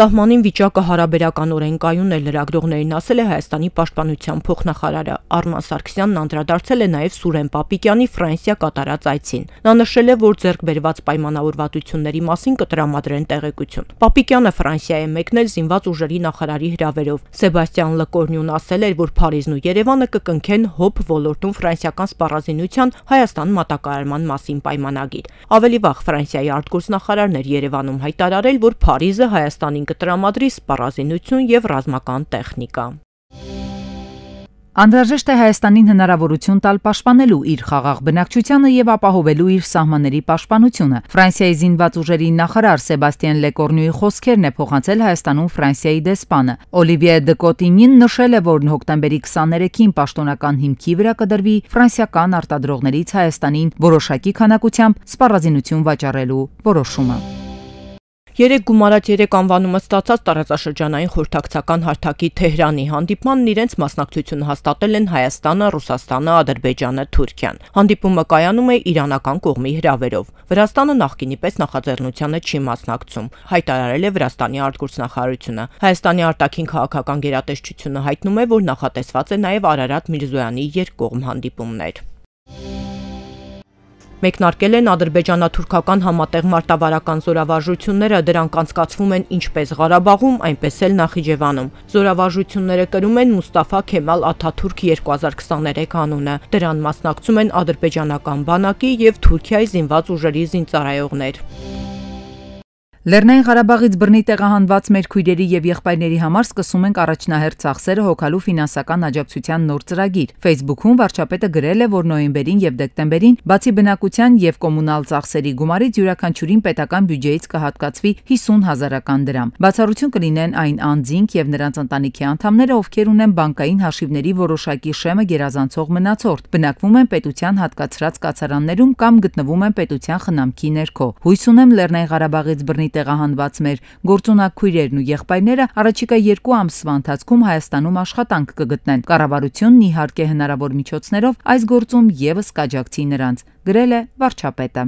Սահմանին վիճակը հարաբերականորեն կայուն է լրագրողներին ասել է Հայաստանի պաշտպանության փոխնախարարը։ Արման Սարգսյանն անդրադարձել է նաև Սուրեն Պապիկյանի Ֆրանսիա կատարած այցին։ Նա նշել է, որ ձեռք բերված պայմանավորվածությունների մասին կտրամադրեն տեղեկություն։ Պապիկյանը Ֆրանսիա է մեկնել զինված ուժերի նախարարի հրավերով։ Սեբաստիան Լկորնյուն ասել էր, որ Փարիզն ու Երևանը կկնքեն հոբ ոլորտում ֆրանսիական սպառազինության Հայաստան մատակարարման մասին պայմանագիր։ Ավելի վաղ Ֆրանսիայի արտգործնախարարն էր Երևանում հայտարարել, որ Փարիզը Հայաստանին կտրամադրի սպառազինություն եւ ռազմական տեխնիկա։ Անդրաժեշտ է Հայաստանին հնարավորություն տալ պաշտպանելու իր խաղաղ բնակչությանը եւ ապահովելու իր սահմանների պաշտպանությունը։ Ֆրանսիայի զինված ուժերի նախարար Սեբաստիան Լեկորնյուի խոսքերն է փոխանցել Հայաստանում Ֆրանսիայի դեսպանը։ Օլիվիե դե Կոտինին նշել է, որ հոկտեմբերի 23-ին պաշտոնական հիմքի վրա կդրվի ֆրանսիական արտադրողներից Հայաստանին որոշակի քանակությամբ սպառազինություն վաճառելու որոշումը։ Երեք գումարած 3 անվանումը ստացած տարածաշրջանային խորհրդակցական հարթակի Թեհրանի հանդիպմանն իրենց մասնակցությունը հաստատել են Հայաստանը, Ռուսաստանը, Ադրբեջանը, Թուրքիան։ Հանդիպումը կայանում է Իրանական կողմի հրավերով։ Վրաստանը նախկինի պես նախաձեռնությանը չի մասնակցում, հայտարարել է Վրաստանի արտգործնախարարությունը։ Հայաստանի արտաքին քաղաքական գերատեսչությունը հայտնում է, որ նախատեսված է նաև Արարատ Միրզոյանի երկկողմ հանդիպումներ։ Մեկնարկել են ադրբեջանա-թուրքական համատեղ մարտավարական զորավարժությունները, դրանք անցկացվում են ինչպես Ղարաբաղում, այնպես էլ Նախիջևանում։ Զորավարժությունները կրում են Մուստաֆա Քեմալ Աթաթուրք 2023 անունը։ Դրան մասնակցում են ադրբեջանական բանակի եւ Թուրքիայի զինված ուժերի զինծառայողներ։ Լեռնային Ղարաբաղից բռնի տեղահանված մեր քույրերի եւ եղբայրների համար սկսում ենք առաջնահերթ ծախսերը հոգալու ֆինանսական աջակցության նոր ծրագիր։ Facebook-ում վարչապետը գրել է, որ նոյեմբերին եւ դեկտեմբերին բացի բնակության եւ կոմունալ ծախսերի գումարից յուրաքանչյուրին պետական բյուջեից կհատկացվի 50 հազարական դրամ։ Բացառություն կլինեն այն անձինք եւ նրանց ընտանիքի անդամները, ովքեր ունեն բանկային հաշիվների որոշակի շեմը գերազանցող մնացորդ, բնակվում են պետության հատկացրած կացարաններում կամ գտնվում են պետության խնամքի ներքո։ Հույս ունեմ Լեռնային Ղարաբաղից բռնի Հայաստանի տեղահանված մեր գործունակ քույրերն ու եղբայրները առաջիկա 2 ամսվա ընթացքում Հայաստանում աշխատանք կգտնեն։ Կառավարությունն իհարկե հնարավոր միջոցներով այս գործում եւս կաջակցի նրանց, գրել է վարչապետը։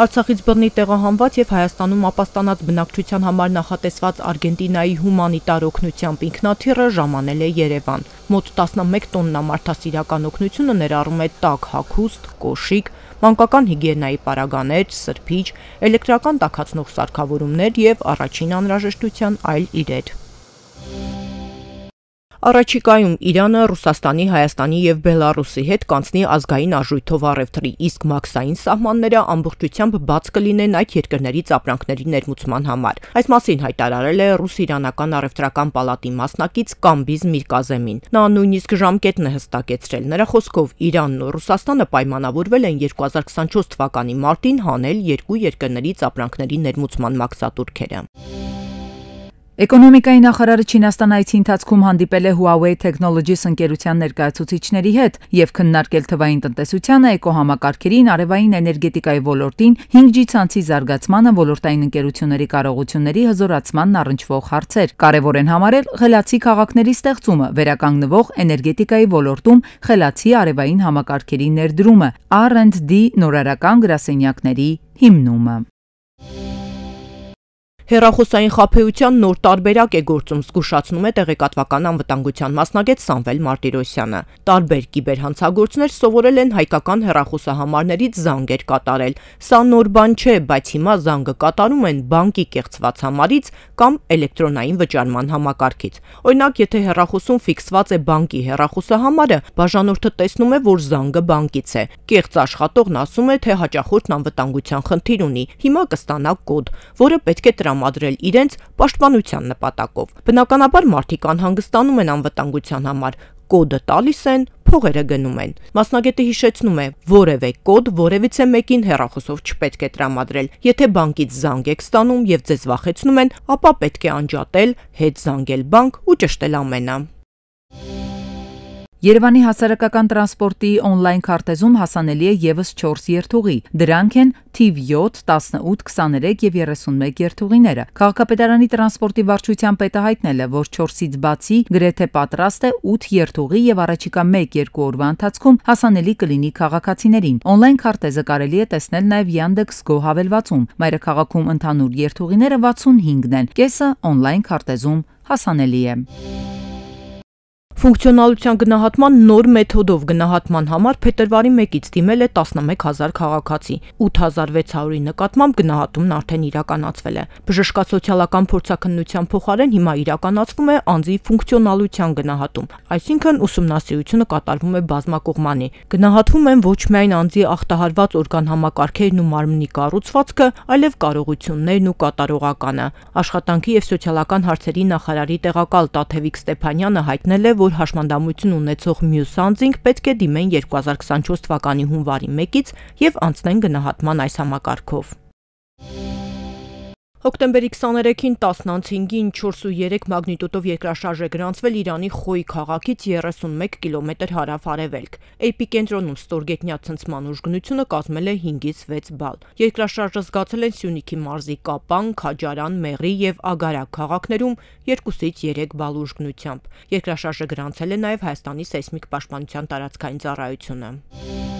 Արցախից բռնի տեղահանված եւ Հայաստանում ապաստանած բնակչության համար նախատեսված Արգենտինայի հումանիտար օգնությամբ ինքնաթիռը ժամանել է Երևան։ Մոտ 11 տոննա մարդասիրական օգնությունը ներառում է տաք հագուստ, կոշիկ, մանկական հիգիենայի պարագաներ, սրբիչ, էլեկտրական տաքացնող սարքավորումներ եւ առաջին անհրաժեշտության այլ իրեր։ Առաջիկայում Իրանը Ռուսաստանի, Հայաստանի եւ Բելարուսի հետ կանցնի ազգային արժույթով առևտրի, իսկ մաքսային սահմանները ամբողջությամբ բաց կլինեն այդ երկրներից ապրանքների ներմուծման համար։ Այս մասին հայտարարել է Ռուս-Իրանական առևտրական պալատի մասնակից Կամբիզ Միրկազեմին։ Նա նույնիսկ ժամկետն է հստակեցրել։ Նրա խոսքով Իրանն ու Ռուսաստանը պայմանավորվել են 2024 թվականի մարտին հանել երկու երկրներից ապրանքների ներմուծման մաքսատուրքերը։ Էկոնոմիկայի նախարարը Չինաստանայից ընթացքում հանդիպել է Huawei Technologies ընկերության ներկայացուցիչների հետ եւ քննարկել թվային տնտեսությանը, էկոհամակարգերին, արևային էներգետիկայի ոլորտին, 5G ցանցի զարգացմանը, ոլորտային ընկերությունների կարողությունների հզորացմանն առնչվող հարցեր։ Կարևոր են համարել խելացի քաղաքների ստեղծումը, վերականգնվող էներգետիկայի ոլորտում խելացի արևային համակարգերի ներդրումը, R&D նորարարական գրասենյակների հիմնումը։ Հերախոսային խափեության նոր տարբերակ է գործում, զգուշացնում է տեղեկատվական անվտանգության մասնագետ Սամվել Մարտիրոսյանը։ Տարբեր կիբերհանցագործներ սովորել են հայկական հերախոսահամարներից զանգեր կատարել։ Սա նոր բան չէ, բայց հիմա զանգը կատարում են բանկի կեղծված համարից կամ էլեկտրոնային վճարման համակարգից։ Օրինակ, եթե հերախոսում ֆիքսված է բանկի հերախոսահամարը, բաժանորդը տեսնում է, որ զանգը բանկից է։ Կեղծ աշխատողն ասում է, թե հաճախորդն անվտանգության խնդիր ունի։ Հիմա կստանա կոդ, որը պետք է տրամադրել տրամադրել իրենց պաշտպանության նպատակով։ Բնականաբար մարդիկ անհանգստանում են անվտանգության համար, կոդը տալիս են, փողերը գնում են։ Մասնագետը հիշեցնում է, որևէ կոդ որևիցե մեկին հեռախոսով չպետք է տրամադրել։ Եթե բանկից զանգ եք ստանում եւ ձեզ վախեցնում են, ապա պետք է անջատել, հետ զանգել բանկ ու ճշտել ամենը։ Երևանի հասարակական տրանսպորտի on-line քարտեզում հասանելի է եւս 4 երթուղի։ Դրանք են TIV 7, 18, 23 եւ 31 երթուղիները։ Քաղաքապետարանի տրանսպորտի վարչության պետը հայտնել է, որ 4-ից բացի գրեթե պատրաստ է 8 երթուղի եւ առաջիկա 1-2 օրվա ընթացքում հասանելի կլինի քաղաքացիներին։ On-line քարտեզը կարելի է տեսնել նաեւ Yandex.Go հավելվածում։ Մայրաքաղաքում ընդհանուր երթուղիները 65-ն են։ Կեսը on-line քարտեզում հասանելի է։ Ֆունկցիոնալության գնահատման նոր մեթոդով գնահատման համար փետրվարի 1-ից դիմել է 11000 քաղաքացի։ 8600-ի նկատմամբ գնահատումն արդեն իրականացվել է։ Բժշկասոցիալական փորձակնության փոխարեն հիմա իրականացվում է անձի ֆունկցիոնալության գնահատում, այսինքն ուսումնասիրությունը կատարվում է բազմակողմանի։ Գնահատվում են ոչ միայն անձի ախտահարված օրգան համակարգերն ու մարմնի կառուցվածքը, այլև կարողություններն ու կատարողականը։ Աշխատանքի եւ սոցիալական հարցերի նախարարի տեղակալ Տաթևիկ Ստեփանյանը հայտնել է, որ որ հաշմանդամություն ունեցող մյուս անձինք պետք է դիմեն 2024 թվականի հունվարի 1-ից եւ անցնեն գնահատման այս համակարգով։ Thank you Հոկտեմբերի 23-ին 10-ին 4.3 մագնիտուտով երկրաշարժ է գրանցվել Իրանի Խոյի քաղաքից 31 կիլոմետր հարավ-արևելք։ Էյպի կենտրոնում ստորգետնյա ցնցման ուժգնությունը կազմել է 5-ից 6 բալ։ Երկրաշարժը զգացել են Սյունիքի մարզի Կապան, Քաջարան, Մեղրի եւ Ագարա քաղաքներում 2-ից 3 բալ ուժգնությամբ։ Երկրաշարժը գրանցել է նաեւ Հայաստանի սեյսմիկ պաշտպանության տարածքային ծառայությունը։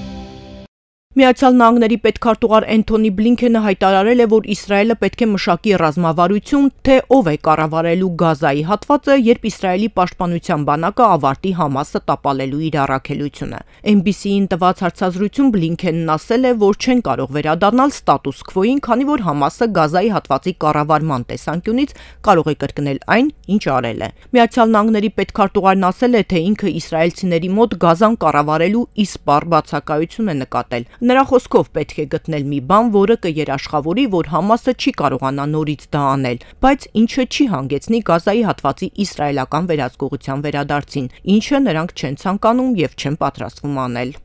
Միացյալ Նահանգների պետքարտուղար Էնթոնի Բլինքենը հայտարարել է, որ Իսրայելը պետք է մշակի ռազմավարություն, թե ով է կառավարելու Գազայի հատվածը, երբ Իսրայելի պաշտպանության բանակը ավարտի Համասը տապալելու իր առաքելությունը։ NBC-ին տված հարցազրույցում Բլինքենն ասել է, որ չեն կարող վերադառնալ ստատուս քվոին, քանի որ Համասը Գազայի հատվածի կառավարման տեսանկյունից կարող է կրկնել այն, ինչ արել է։ Միացյալ Նահանգների պետքարտուղարն ասել է, թե ինքը իսրայելցիների մոտ Գազան կառավարելու իսպառ բացակայություն է նկատել Նրա խոսքով պետք է գտնել մի բան, որը կերաշխավորի, որ Համասը չի կարողանա նորից դա անել, բայց ինչը չի հանգեցնի Գազայի հատվածի իսրայելական վերահսկողության վերադարձին, ինչը նրանք չեն ցանկանում եւ չեն պատրաստվում անել։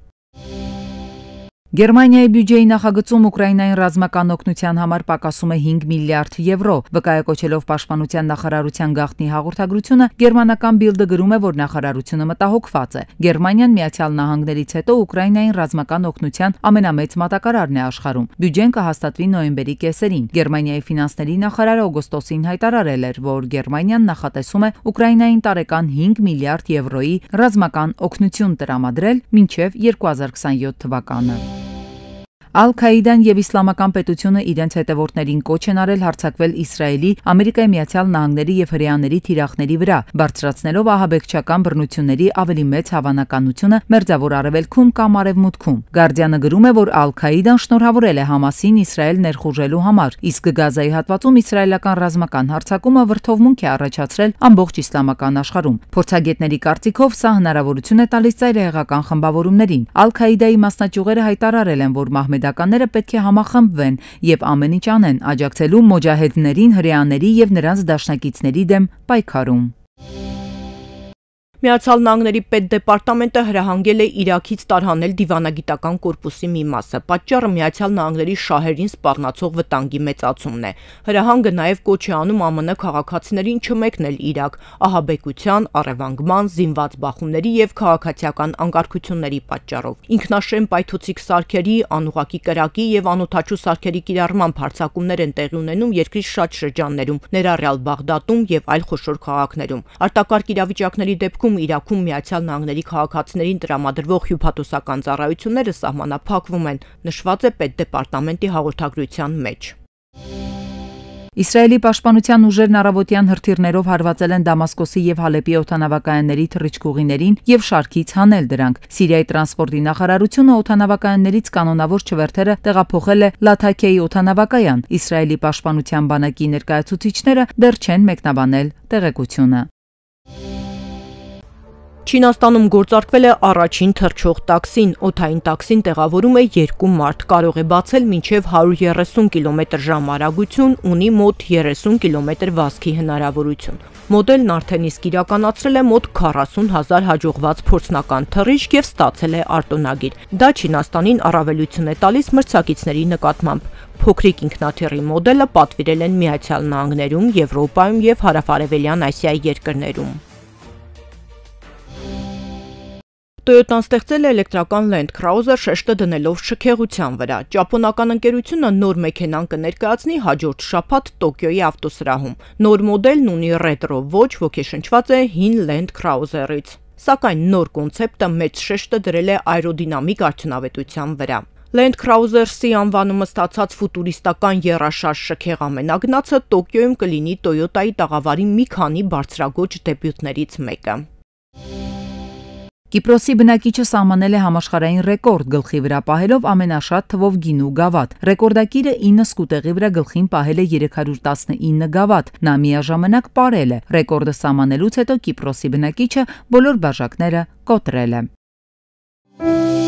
Գերմանիայի բյուջեի նախագծում Ուկրաինային ռազմական օգնության համար պակասում է 5 միլիարդ եվրո։ Վկայակոչելով Պաշտպանության նախարարության գաղտնի հաղորդագրությունը, գերմանական Bild-ը գրում է, որ նախարարությունը մտահոգված է։ Գերմանիան Միացյալ Նահանգներից հետո Ուկրաինային ռազմական օգնության ամենամեծ մատակարարն է աշխարհում։ Բյուջեն կհաստատվի նոյեմբերի կեսերին։ Գերմանիայի ֆինանսների նախարարը օգոստոսին հայտարարել էր, որ Գերմանիան նախատեսում է Ուկրաինային տարեկան 5 միլիարդ եվրոյի ռազմական օգնություն տրամադրել մինչև 2027 թվականը։ Ալ-Քաիդան եւ Իսլամական պետությունը իրենց հետևորդներին կոչ են արել հարձակվել Իսրայելի, Ամերիկայի Միացյալ Նահանգների եւ հրեաների թիրախների վրա, բարձրացնելով ահաբեկչական բռնությունների ավելի մեծ հավանականությունը մերձավոր արևելքում կամ արևմուտքում։ Guardian-ը գրում է, որ Ալ-Քաիդան շնորհավորել է Համասին Իսրայել ներխուժելու համար, իսկ Գազայի հատվածում իսրայելական ռազմական հարձակումը վրթովմունք է առաջացրել ամբողջ իսլամական աշխարհում։ Փորձագետների կարծիքով սա հնարավորություն է տալիս ծայրահեղական խմբավորումներին։ Ալ-Քաիդայի մասնաճյուղերը հայտարարել են, որ Մահմեդ գիտականները պետք է համախմբվեն եւ ամեն ինչ անեն աջակցելու մոջահեդներին, հрьяաների եւ նրանց դաշնակիցների դեմ պայքարում։ Միացյալ Նահանգների պետդեպարտամենտը հրահանգել է Իրաքից տարհանել դիվանագիտական կորպուսի մի մասը։ Պատճառը Միացյալ Նահանգների շահերին սպառնացող վտանգի մեծացումն է։ Հրահանգը նաև կոչ է անում ԱՄՆ քաղաքացիներին չմեկնել Իրաք ահաբեկության, առևանգման, զինված բախումների եւ քաղաքացիական անկարգությունների պատճառով։ Ինքնաշեն պայթուցիկ սարքերի, անուղակի կրակի եւ անօթաչու սարքերի կիրառման բարձակումներ են տեղի ունենում երկրի շատ շրջաններում, ներառյալ Բաղդադում եւ այլ խոշոր քաղաքներում։ Արտակարգ իրավիճակների դեպքում Լիբանանում, Իրաքում Միացյալ Նահանգների քաղաքացիներին տրամադրվող հյուպատոսական ծառայությունները սահմանափակվում են, նշված է պետդեպարտամենտի հաղորդագրության մեջ։ Իսրայելի պաշտպանության ուժերն առավոտյան հրթիռներով հարվածել են Դամասկոսի եւ Հալեպի օտանավակայանների թռիչքուղիներին եւ շարքից հանել դրանք։ Սիրիայի տրանսպորտի նախարարությունը օտանավակայաններից կանոնավոր չվերթերը տեղափոխել է Լաթաքեի օտանավակայան։ Իսրայելի պաշտպանության բանակի ներկայացուցիչները դեռ չեն մեկնաբանել տեղեկությունը։ Չինաստանում գործարկվել է առաջին թրջող տաքսին, օթային տաքսին տեղավորում է երկու մարդ, կարող է բացել մինչև 130 կիլոմետր ժամարագություն, ունի մոտ 30 կիլոմետր վազքի հնարավորություն։ Մոդելն արդեն իսկ իրականացրել է մոտ 40 հազար հաջողված փորձնական թռիչք և ստացել է արտոնագիր։ Դա Չինաստանին առավելություն է տալիս մրցակիցների նկատմամբ։ Փոքրիկ ինքնաթիռի մոդելը պատվիրել են Միացյալ Նահանգներում, Եվրոպայում և հարավարևելյան Ասիայի երկրներում։ Toyota-ն ստեղծել է էլեկտրական Land Cruiser շեշտը դնելով շքեղության վրա։ Ճապոնական ընկերությունը նոր մեքենան կներկայացնի հաջորդ շաբաթ Տոկիոյի ավտոսրահում։ Նոր մոդելն ունի ռետրո ոճ, ոգեշնչված է հին Land Cruiser-ից։ Սակայն նոր կոնցեպտը մեծ շեշտը դրել է աերոդինամիկ արդյունավետության վրա։ Land Cruiser-ի անվանումը ստացած ֆուտուրիստական երաշարժ շքեղ ամենագնացը Տոկիոյում կլինի Toyota-ի տաղավարի մի քանի բարձրագույն դեբյուտներից մեկը։ Կիպրոսի բնակիչը սահմանել է համաշխարհային ռեկորդ գլխի վրա պահելով ամենաշատ թվով գինու գավաթ։ Ռեկորդակիրը 9 սկուտեղի վրա գլխին պահել է 319 գավաթ։ Նա միաժամանակ ապրել է։ Ռեկորդը սահմանելուց հետո Կիպրոսի բնակիչը բոլոր բաժակները կոտրել է։ Thank you